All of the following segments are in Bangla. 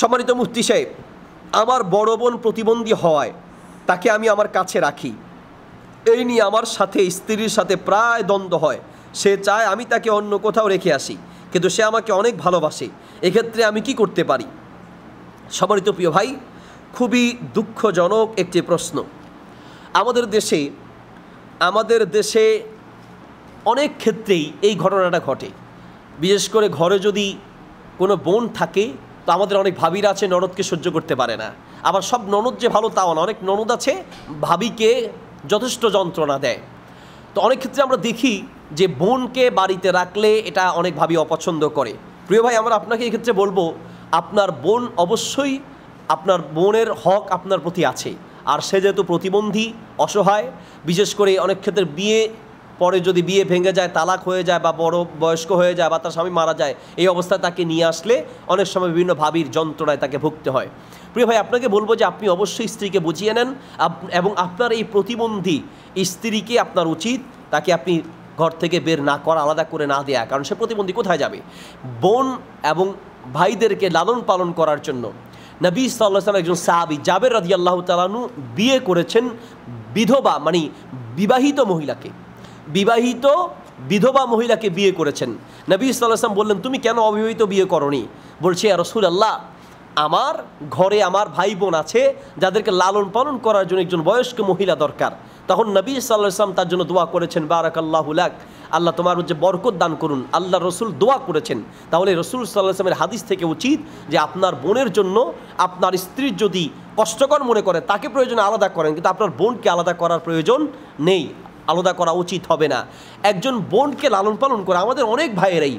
সম্মানিত মুফতি সাহেব আমার বড় বোন প্রতিবন্ধী হওয়ায় তাকে আমি আমার কাছে রাখি এই নিয়ে আমার সাথে স্ত্রীর সাথে প্রায় দ্বন্দ্ব হয় সে চায় আমি তাকে অন্য কোথাও রেখে আসি কিন্তু সে আমাকে অনেক ভালোবাসে এক্ষেত্রে আমি কি করতে পারি সম্মানিত প্রিয় ভাই খুবই দুঃখজনক একটি প্রশ্ন আমাদের দেশে আমাদের দেশে অনেক ক্ষেত্রেই এই ঘটনাটা ঘটে বিশেষ করে ঘরে যদি কোনো বোন থাকে তো আমাদের অনেক ভাবিরা আছে ননদকে সহ্য করতে পারে না আবার সব ননদ যে ভালো তাও না অনেক ননদ আছে ভাবিকে যথেষ্ট যন্ত্রণা দেয় তো অনেক ক্ষেত্রে আমরা দেখি যে বোনকে বাড়িতে রাখলে এটা অনেক ভাবি অপছন্দ করে প্রিয় ভাই আমরা আপনাকে এক্ষেত্রে বলবো আপনার বোন অবশ্যই আপনার বোনের হক আপনার প্রতি আছে আর সে যেহেতু প্রতিবন্ধী অসহায় বিশেষ করে অনেক ক্ষেত্রে বিয়ে পরে যদি বিয়ে ভেঙে যায় তালাক হয়ে যায় বা বড় বয়স্ক হয়ে যায় বা তার স্বামী মারা যায় এই অবস্থায় তাকে নিয়ে আসলে অনেক সময় বিভিন্ন ভাবির যন্ত্রণায় তাকে ভুগতে হয় প্রিয় ভাই আপনাকে বলবো যে আপনি অবশ্যই স্ত্রীকে বুঝিয়ে নেন এবং আপনার এই প্রতিবন্ধী স্ত্রীকে আপনার উচিত তাকে আপনি ঘর থেকে বের না করা আলাদা করে না দেয়া কারণ সে প্রতিবন্ধী কোথায় যাবে বোন এবং ভাইদেরকে লালন পালন করার জন্য নবী সাল্লাম একজন সাহাবি জাবের রাজি আল্লাহ তালানু বিয়ে করেছেন বিধবা মানে বিবাহিত মহিলাকে বিবাহিত বিধবা মহিলাকে বিয়ে করেছেন নবী ইসলাম বললেন তুমি কেন অবিবাহিত বিয়ে করনি বলছে রসুল আল্লাহ আমার ঘরে আমার ভাই বোন আছে যাদেরকে লালন পালন করার জন্য একজন বয়স্ক মহিলা দরকার তখন নবী সাল্লাম তার জন্য দোয়া করেছেন বারাকাল্লাহুলাক আল্লাহ তোমার যে বরকত দান করুন আল্লাহ রসুল দোয়া করেছেন তাহলে রসুল সাল্লাহামের হাদিস থেকে উচিত যে আপনার বোনের জন্য আপনার স্ত্রীর যদি কষ্টকর মনে করে তাকে প্রয়োজন আলাদা করেন কিন্তু আপনার বোনকে আলাদা করার প্রয়োজন নেই আলাদা করা উচিত হবে না একজন বোনকে লালন পালন করে আমাদের অনেক ভাইয়েরাই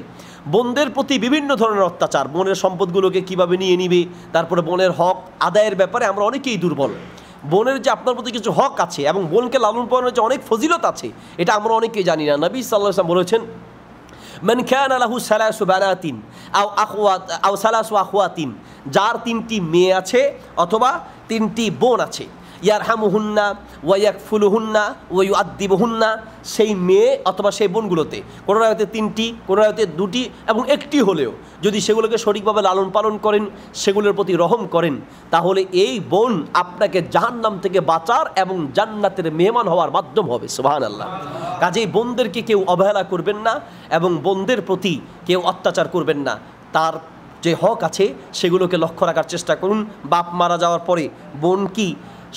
বোনদের প্রতি বিভিন্ন ধরনের অত্যাচার বোনের সম্পদগুলোকে কিভাবে নিয়ে নিবে তারপরে বোনের হক আদায়ের ব্যাপারে আমরা অনেকেই দুর্বল বোনের যে আপনার প্রতি কিছু হক আছে এবং বোনকে লালন পালনের যে অনেক ফজিলত আছে এটা আমরা অনেকেই জানি না নবী সাল্লাহ ইসলাম বলেছেন মেন খেয়ান আলাহু সালাসু বানাতিন আও আখওয়াত আও সালাসু আখওয়াতিন যার তিনটি মেয়ে আছে অথবা তিনটি বোন আছে ইয়ারহামু হুন্না ফুলু হুন্না ওয়ু আদিব হুন্না সেই মেয়ে অথবা সেই বোনগুলোতে কোনো রায়তে তিনটি কোনো রায়তে দুটি এবং একটি হলেও যদি সেগুলোকে সঠিকভাবে লালন পালন করেন সেগুলোর প্রতি রহম করেন তাহলে এই বোন আপনাকে জাহান্নাম থেকে বাঁচার এবং জান্নাতের মেহমান হওয়ার মাধ্যম হবে সুবাহান আল্লাহ কাজেই বোনদেরকে কেউ অবহেলা করবেন না এবং বোনদের প্রতি কেউ অত্যাচার করবেন না তার যে হক আছে সেগুলোকে লক্ষ্য রাখার চেষ্টা করুন বাপ মারা যাওয়ার পরে বোন কি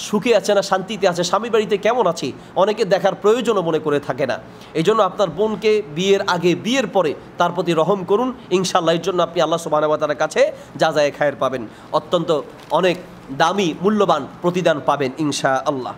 সুখে আছে না শান্তিতে আছে স্বামী বাড়িতে কেমন আছে অনেকে দেখার প্রয়োজনও মনে করে থাকে না এই জন্য আপনার বোনকে বিয়ের আগে বিয়ের পরে তার প্রতি রহম করুন ইনশাল্লাহ এর জন্য আপনি আল্লাহ সুবাহতার কাছে যা যায় খায়ের পাবেন অত্যন্ত অনেক দামি মূল্যবান প্রতিদান পাবেন ইনশা আল্লাহ